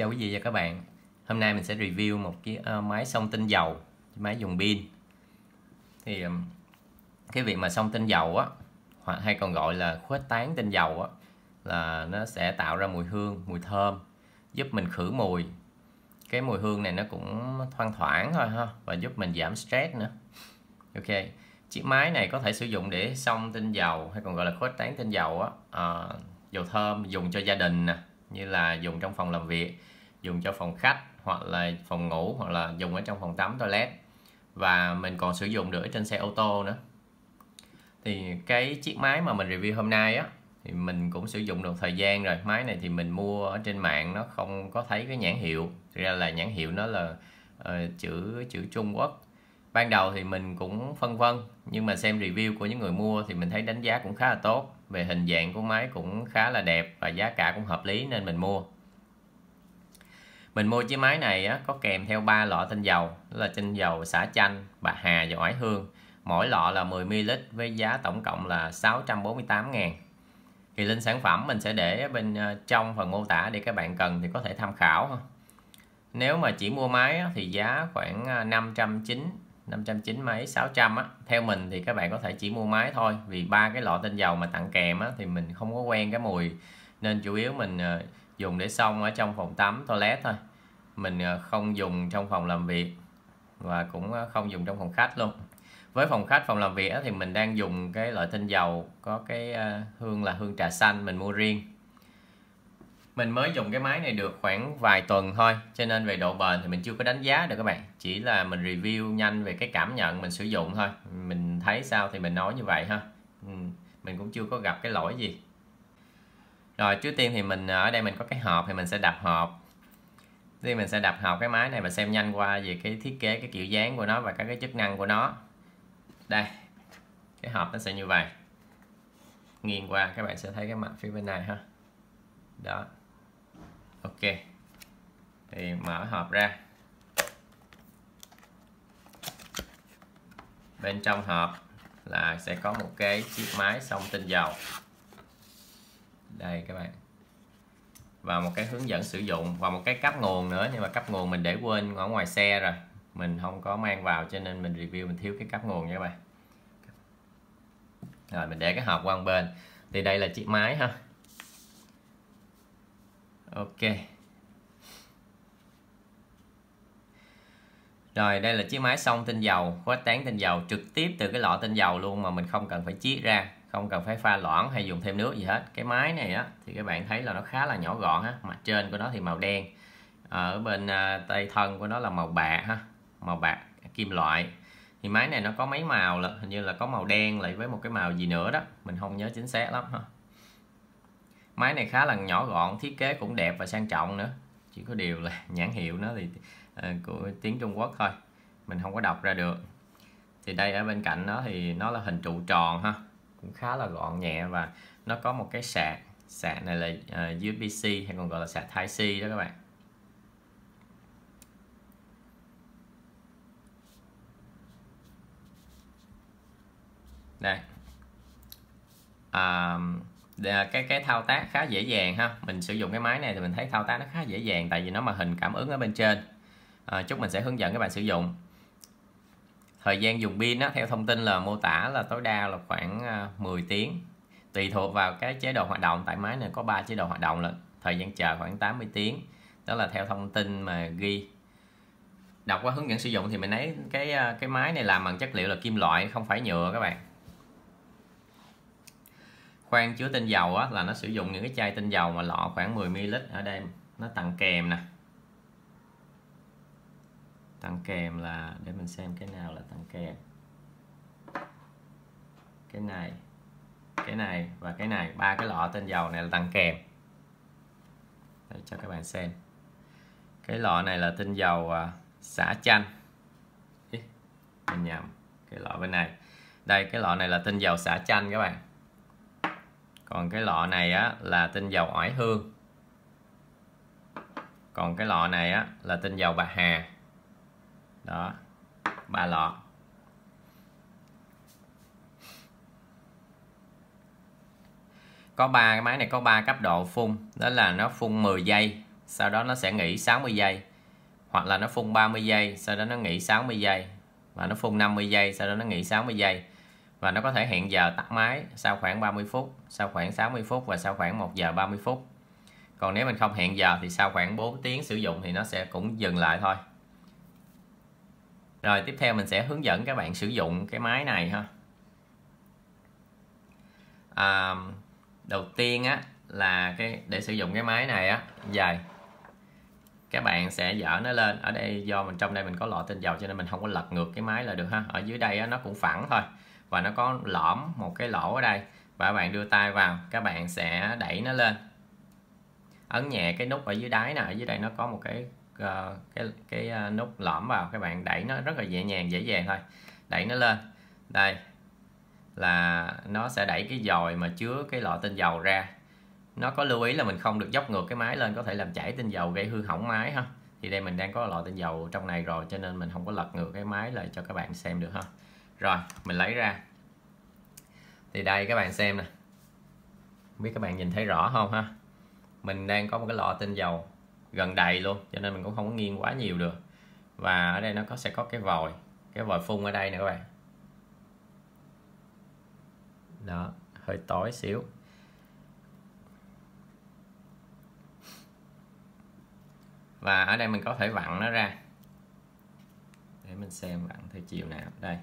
Chào quý vị và các bạn Hôm nay mình sẽ review một cái uh, máy xông tinh dầu Máy dùng pin Thì um, cái việc mà xông tinh dầu á Hoặc hay còn gọi là khuếch tán tinh dầu á Là nó sẽ tạo ra mùi hương, mùi thơm Giúp mình khử mùi Cái mùi hương này nó cũng thoang thoảng thôi ha Và giúp mình giảm stress nữa Ok Chiếc máy này có thể sử dụng để xông tinh dầu Hay còn gọi là khuếch tán tinh dầu á uh, Dầu thơm dùng cho gia đình nè như là dùng trong phòng làm việc dùng cho phòng khách hoặc là phòng ngủ hoặc là dùng ở trong phòng tắm toilet và mình còn sử dụng được ở trên xe ô tô nữa thì cái chiếc máy mà mình review hôm nay á thì mình cũng sử dụng được thời gian rồi máy này thì mình mua ở trên mạng nó không có thấy cái nhãn hiệu Thực ra là nhãn hiệu nó là uh, chữ chữ Trung Quốc ban đầu thì mình cũng phân vân nhưng mà xem review của những người mua thì mình thấy đánh giá cũng khá là tốt về hình dạng của máy cũng khá là đẹp và giá cả cũng hợp lý nên mình mua mình mua chiếc máy này á, có kèm theo ba lọ tinh dầu đó là tinh dầu xả chanh bạc hà và oải hương mỗi lọ là 10 ml với giá tổng cộng là 648 ngàn thì link sản phẩm mình sẽ để bên ờ, trong phần mô tả để các bạn cần thì có thể tham khảo nếu mà chỉ mua máy thì giá khoảng 590 ờ, 590 mấy 600 á theo mình thì các bạn có thể chỉ mua máy thôi vì ba cái lọ tinh dầu mà tặng kèm á thì mình không có quen cái mùi nên chủ yếu mình ờ, dùng để xông ở trong phòng tắm toilet thôi mình ờ, không dùng trong phòng làm việc và cũng ờ, không dùng trong phòng khách luôn với phòng khách phòng làm việc thì mình đang dùng cái loại tinh dầu có cái hương là hương trà xanh mình mua riêng mình mới dùng cái máy này được khoảng vài tuần thôi cho nên về độ bền thì mình chưa có đánh giá được các bạn chỉ là mình review nhanh về cái cảm nhận mình sử dụng thôi mình thấy sao thì mình nói như vậy ha ừ, mình cũng chưa có gặp cái lỗi gì rồi trước tiên thì mình ở đây mình có cái hộp thì mình sẽ đập hộp thì mình sẽ đập hộp cái máy này và xem nhanh qua về cái thiết kế cái kiểu dáng của nó và các cái chức năng của nó đây cái hộp nó sẽ như vậy nghiêng qua các bạn sẽ thấy cái mặt phía bên này ha đó ok thì mở hộp ra bên trong hộp là sẽ có một cái chiếc máy xông tinh dầu đây các bạn và một cái hướng dẫn sử dụng và một cái cấp nguồn nữa nhưng mà cấp nguồn mình để quên ở ngoài xe rồi mình không có mang vào cho nên mình review mình thiếu cái cấp nguồn nha các bạn rồi mình để cái hộp qua một bên thì đây là chiếc máy ha ok Rồi đây là chiếc máy xông tinh dầu, khuếch tán tinh dầu trực tiếp từ cái lọ tinh dầu luôn mà mình không cần phải chiết ra, không cần phải pha loãng hay dùng thêm nước gì hết. Cái máy này á thì các bạn thấy là nó khá là nhỏ gọn ha, mặt trên của nó thì màu đen. Ở bên à, tay thân của nó là màu bạc ha, màu bạc kim loại. Thì máy này nó có mấy màu là hình như là có màu đen lại với một cái màu gì nữa đó, mình không nhớ chính xác lắm ha. Máy này khá là nhỏ gọn, thiết kế cũng đẹp và sang trọng nữa. Chỉ có điều là nhãn hiệu nó thì Ờ, của tiếng Trung Quốc thôi mình không có đọc ra được thì đây ở bên cạnh nó thì nó là hình trụ tròn ha cũng khá là gọn nhẹ và nó có một cái sạc sạc này là ờ, USB-C hay còn gọi là sạc Type-C đó các bạn đây à, cái cái thao tác khá dễ dàng ha mình sử dụng cái máy này thì mình thấy thao tác nó khá dễ dàng tại vì nó màn hình cảm ứng ở bên trên à, ờ, chút mình sẽ hướng dẫn các bạn sử dụng thời gian dùng pin á, theo thông tin là mô tả là tối đa là khoảng 10 ờ, tiếng tùy thuộc vào cái chế độ hoạt động tại máy này có 3 chế độ hoạt động là thời gian chờ khoảng 80 tiếng đó là theo thông tin mà ghi đọc qua hướng dẫn sử dụng thì mình thấy cái ờ, cái máy này làm bằng chất liệu là kim loại không phải nhựa các bạn khoang chứa tinh dầu á, là nó sử dụng những cái chai tinh dầu mà lọ khoảng 10 ml ở đây nó tặng kèm nè tặng kèm là để mình xem cái nào là tặng kèm cái này cái này và cái này ba cái lọ tinh dầu này là tặng kèm để cho các bạn xem cái lọ này là tinh dầu à, xả chanh Ý, mình nhầm cái lọ bên này đây cái lọ này là tinh dầu xả chanh các bạn còn cái lọ này á, là tinh dầu oải hương còn cái lọ này á, là tinh dầu bạc hà đó ba lọ có ba cái máy này có ba cấp độ phun đó là nó phun 10 giây sau đó nó sẽ nghỉ 60 giây hoặc là nó phun 30 giây sau đó nó nghỉ 60 giây và nó phun 50 giây sau đó nó nghỉ 60 giây và nó có thể hẹn giờ tắt máy sau khoảng 30 phút sau khoảng 60 phút và sau khoảng 1 giờ 30 phút còn nếu mình không hẹn giờ thì sau khoảng 4 tiếng sử dụng thì nó sẽ cũng dừng lại thôi rồi tiếp theo mình sẽ hướng dẫn các bạn sử dụng cái máy này ha. À, đầu tiên á là cái để sử dụng cái máy này á dài các bạn sẽ dở nó lên ở đây do mình trong đây mình có lọ tinh dầu cho nên mình không có lật ngược cái máy là được ha ở dưới đây á, nó cũng phẳng thôi và nó có lõm một cái lỗ ở đây và các bạn đưa tay vào các bạn sẽ đẩy nó lên ấn nhẹ cái nút ở dưới đáy nè ở dưới đây nó có một cái Ờ, cái cái ờ, nút lõm vào các bạn đẩy nó rất là nhẹ nhàng dễ dàng thôi đẩy nó lên đây là nó sẽ đẩy cái dòi mà chứa cái lọ tinh dầu ra nó có lưu ý là mình không được dốc ngược cái máy lên có thể làm chảy tinh dầu gây hư hỏng máy ha thì đây mình đang có lọ tinh dầu trong này rồi cho nên mình không có lật ngược cái máy lại cho các bạn xem được ha rồi mình lấy ra thì đây các bạn xem nè biết các bạn nhìn thấy rõ không ha mình đang có một cái lọ tinh dầu gần đầy luôn cho nên mình cũng không có nghiêng quá nhiều được và ở đây nó có sẽ có cái vòi cái vòi phun ở đây nữa các bạn đó hơi tối xíu và ở đây mình có thể vặn nó ra để mình xem vặn theo chiều nào đây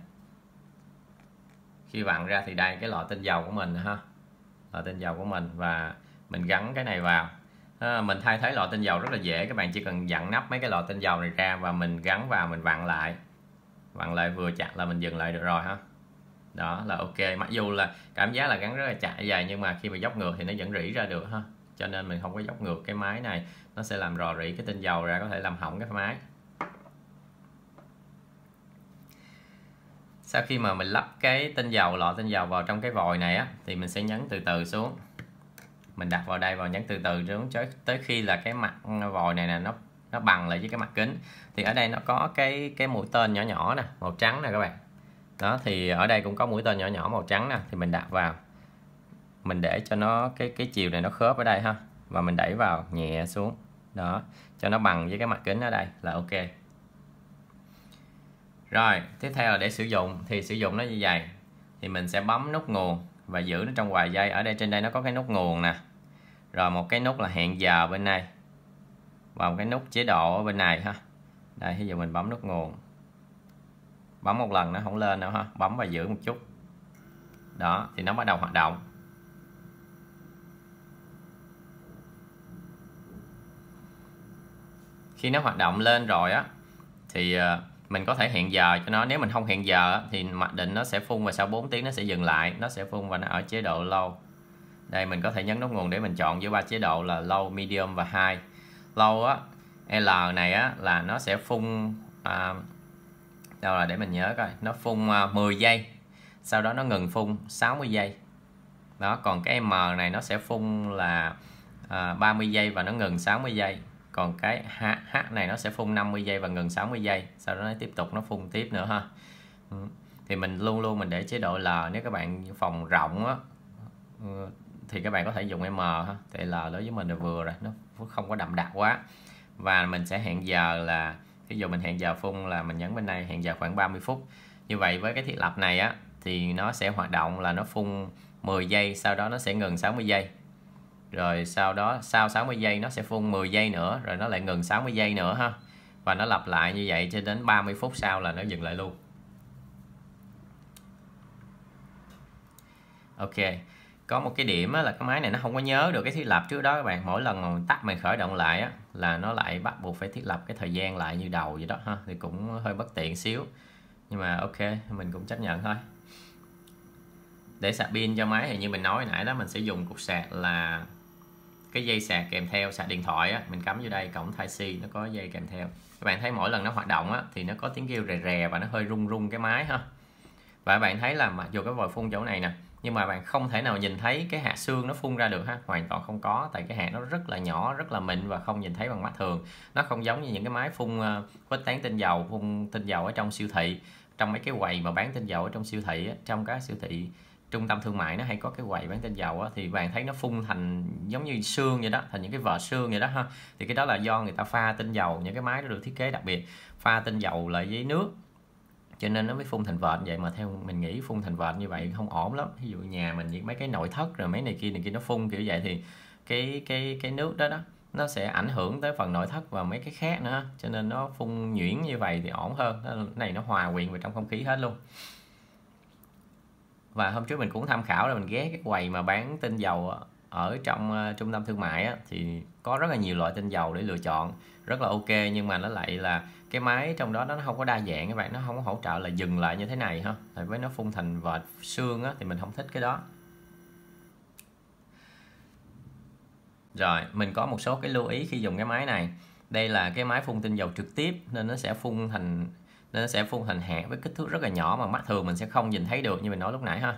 khi vặn ra thì đây cái lọ tinh dầu của mình ha lọ tinh dầu của mình và mình gắn cái này vào à, mình thay thế lọ tinh dầu rất là dễ các bạn chỉ cần dặn nắp mấy cái lọ tinh dầu này ra và mình gắn vào mình vặn lại vặn lại vừa chặt là mình dừng lại được rồi ha đó là ok mặc dù là cảm giác là gắn rất là chạy dài nhưng mà khi mà dốc ngược thì nó vẫn rỉ ra được ha cho nên mình không có dốc ngược cái máy này nó sẽ làm rò rỉ cái tinh dầu ra có thể làm hỏng cái máy sau khi mà mình lắp cái tinh dầu lọ tinh dầu vào trong cái vòi này á thì mình sẽ nhấn từ từ xuống mình đặt vào đây và nhấn từ từ đến tới khi là cái mặt vòi này nè nó nó bằng lại với cái mặt kính thì ở đây nó có cái cái mũi tên nhỏ nhỏ nè màu trắng nè các bạn đó thì ở đây cũng có mũi tên nhỏ nhỏ màu trắng nè thì mình đặt vào mình để cho nó cái cái chiều này nó khớp ở đây ha và mình đẩy vào nhẹ xuống đó cho nó bằng với cái mặt kính ở đây là ok rồi tiếp theo là để sử dụng thì sử dụng nó như vậy thì mình sẽ bấm nút nguồn và giữ nó trong vài giây ở đây trên đây nó có cái nút nguồn nè rồi một cái nút là hẹn giờ bên đây và một cái nút chế độ ở bên này ha đây ví dụ mình bấm nút nguồn bấm một lần nó không lên đâu ha bấm và giữ một chút đó thì nó bắt đầu hoạt động khi nó hoạt động lên rồi á thì ờ, mình có thể hẹn giờ cho nó nếu mình không hẹn giờ thì mặc định nó sẽ phun và sau 4 tiếng nó sẽ dừng lại nó sẽ phun và nó ở chế độ lâu đây mình có thể nhấn nút nguồn để mình chọn giữa ba chế độ là low medium và high low á L này á là nó sẽ phun à, đâu là để mình nhớ coi nó phun à, 10 giây sau đó nó ngừng phun 60 giây đó còn cái M này nó sẽ phun là à, 30 giây và nó ngừng 60 giây còn cái H, H này nó sẽ phun 50 giây và ngừng 60 giây sau đó nó tiếp tục nó phun tiếp nữa ha ừ, thì mình luôn luôn mình để chế độ L nếu các bạn phòng rộng á ừ, thì các bạn có thể dùng M ha thì L đối với mình là vừa rồi nó không có đậm đặc quá và mình sẽ hẹn giờ là ví dụ mình hẹn giờ phun là mình nhấn bên đây hẹn giờ khoảng 30 phút như vậy với cái thiết lập này á thì nó sẽ hoạt động là nó phun 10 giây sau đó nó sẽ ngừng 60 giây rồi sau đó sau 60 giây nó sẽ phun 10 giây nữa rồi nó lại ngừng 60 giây nữa ha và nó lặp lại như vậy cho đến 30 phút sau là nó dừng lại luôn ok có một cái điểm là cái máy này nó không có nhớ được cái thiết lập trước đó các bạn mỗi lần mà mình tắt mình khởi động lại á, là nó lại bắt buộc phải thiết lập cái thời gian lại như đầu vậy đó ha thì cũng hơi bất tiện xíu nhưng mà ok mình cũng chấp nhận thôi để sạc pin cho máy thì như mình nói nãy đó mình sẽ dùng cục sạc là cái dây sạc kèm theo sạc điện thoại á, mình cắm vô đây cổng Type C nó có dây kèm theo các bạn thấy mỗi lần nó hoạt động á, thì nó có tiếng kêu rè rè và nó hơi rung rung cái máy ha và bạn thấy là mặc dù cái vòi phun chỗ này nè nhưng mà bạn không thể nào nhìn thấy cái hạt xương nó phun ra được ha hoàn toàn không có tại cái hạt nó rất là nhỏ rất là mịn và không nhìn thấy bằng mắt thường nó không giống như những cái máy phun ờ, khuếch tán tinh dầu phun tinh dầu ở trong siêu thị trong mấy cái quầy mà bán tinh dầu ở trong siêu thị trong các siêu thị trung tâm thương mại nó hay có cái quầy bán tinh dầu á, thì bạn thấy nó phun thành giống như xương vậy đó thành những cái vợ xương vậy đó ha thì cái đó là do người ta pha tinh dầu những cái máy nó được thiết kế đặc biệt pha tinh dầu lại với nước cho nên nó mới phun thành vệt vậy mà theo mình nghĩ phun thành vệt như vậy không ổn lắm ví dụ nhà mình những mấy cái nội thất rồi mấy này kia này kia nó phun kiểu vậy thì cái cái cái nước đó đó nó sẽ ảnh hưởng tới phần nội thất và mấy cái khác nữa cho nên nó phun nhuyễn như vậy thì ổn hơn cái này nó hòa quyện vào trong không khí hết luôn và hôm trước mình cũng tham khảo là mình ghé cái quầy mà bán tinh dầu ở trong uh, trung tâm thương mại á, thì có rất là nhiều loại tinh dầu để lựa chọn rất là ok nhưng mà nó lại là cái máy trong đó nó không có đa dạng các bạn nó không có hỗ trợ là dừng lại như thế này ha tại với nó phun thành vệt xương á, thì mình không thích cái đó rồi mình có một số cái lưu ý khi dùng cái máy này đây là cái máy phun tinh dầu trực tiếp nên nó sẽ phun thành nên nó sẽ phun thành hạt với kích thước rất là nhỏ mà mắt thường mình sẽ không nhìn thấy được như mình nói lúc nãy ha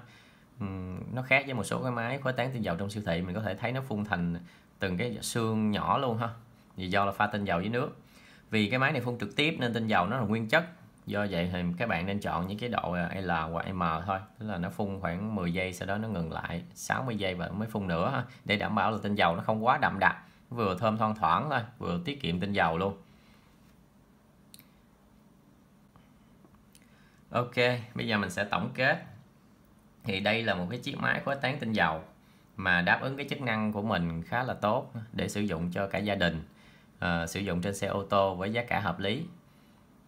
nó khác với một số cái máy khói tán tinh dầu trong siêu thị mình có thể thấy nó phun thành từng cái xương nhỏ luôn ha vì do là pha tinh dầu với nước vì cái máy này phun trực tiếp nên tinh dầu nó là nguyên chất do vậy thì các bạn nên chọn những cái độ à, L hoặc M thôi tức là nó phun khoảng 10 giây sau đó nó ngừng lại 60 giây và mới phun nữa ha. để đảm bảo là tinh dầu nó không quá đậm đặc vừa thơm thoang thoảng thôi vừa tiết kiệm tinh dầu luôn Ok bây giờ mình sẽ tổng kết thì đây là một cái chiếc máy khuếch tán tinh dầu mà đáp ứng cái chức năng của mình khá là tốt để sử dụng cho cả gia đình à, sử dụng trên xe ô tô với giá cả hợp lý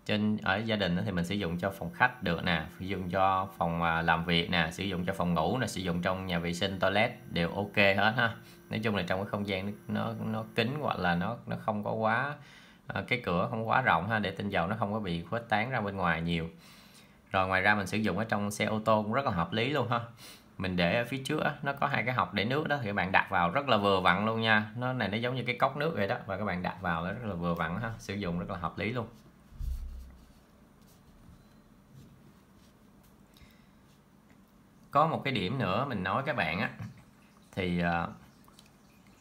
trên ở gia đình thì mình sử dụng cho phòng khách được nè sử dụng cho phòng à, làm việc nè sử dụng cho phòng ngủ nè sử dụng trong nhà vệ sinh toilet đều ok hết ha nói chung là trong cái không gian nó nó kín hoặc là nó nó không có quá ờ, cái cửa không quá rộng ha để tinh dầu nó không có bị khuếch tán ra bên ngoài nhiều rồi ngoài ra mình sử dụng ở trong xe ô tô cũng rất là hợp lý luôn ha mình để ở phía trước nó có hai cái hộc để nước đó thì các bạn đặt vào rất là vừa vặn luôn nha nó này nó giống như cái cốc nước vậy đó và các bạn đặt vào nó rất là vừa vặn ha sử dụng rất là hợp lý luôn có một cái điểm nữa mình nói các bạn á thì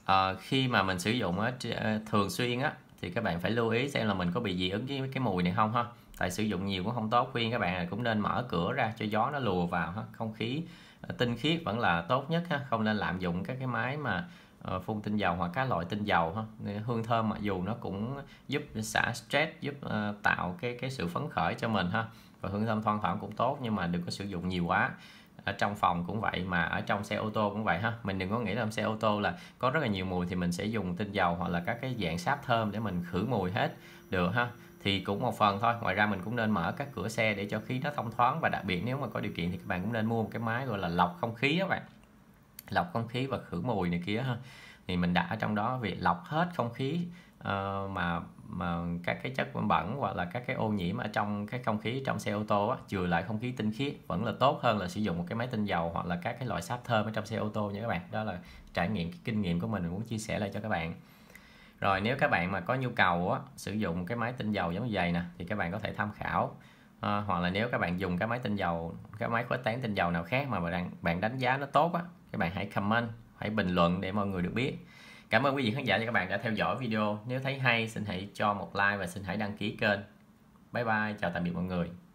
uh, khi mà mình sử dụng á, ờ, thường xuyên á thì các bạn phải lưu ý xem là mình có bị dị ứng với cái mùi này không ha tại sử dụng nhiều cũng không tốt khuyên các bạn là cũng nên mở cửa ra cho gió nó lùa vào ha không khí ờ, tinh khiết vẫn là tốt nhất ha không nên lạm dụng các cái máy mà ờ, phun tinh dầu hoặc các loại tinh dầu ha hương thơm mặc dù nó cũng giúp xả stress giúp ờ, tạo cái cái sự phấn khởi cho mình ha và hương thơm thoang thoảng cũng tốt nhưng mà đừng có sử dụng nhiều quá ở trong phòng cũng vậy mà ở trong xe ô tô cũng vậy ha mình đừng có nghĩ là xe ô tô là có rất là nhiều mùi thì mình sẽ dùng tinh dầu hoặc là các cái dạng sáp thơm để mình khử mùi hết được ha thì cũng một phần thôi ngoài ra mình cũng nên mở các cửa xe để cho khí nó thông thoáng và đặc biệt nếu mà có điều kiện thì các bạn cũng nên mua một cái máy gọi là lọc không khí các bạn lọc không khí và khử mùi này kia ha thì mình đã ở trong đó việc lọc hết không khí Ờ, mà mà các cái chất bẩn hoặc là các cái ô nhiễm ở trong cái không khí trong xe ô tô á, chừa lại không khí tinh khiết vẫn là tốt hơn là sử dụng một cái máy tinh dầu hoặc là các cái loại sáp thơm ở trong xe ô tô nha các bạn đó là trải nghiệm cái kinh nghiệm của mình, mình muốn chia sẻ lại cho các bạn rồi nếu các bạn mà có nhu cầu á, sử dụng cái máy tinh dầu giống như vậy nè thì các bạn có thể tham khảo à, hoặc là nếu các bạn dùng cái máy tinh dầu cái máy khuếch tán tinh dầu nào khác mà bạn bạn đánh giá nó tốt á các bạn hãy comment hãy bình luận để mọi người được biết Cảm ơn quý vị khán giả và các bạn đã theo dõi video. Nếu thấy hay, xin hãy cho một like và xin hãy đăng ký kênh. Bye bye, chào tạm biệt mọi người.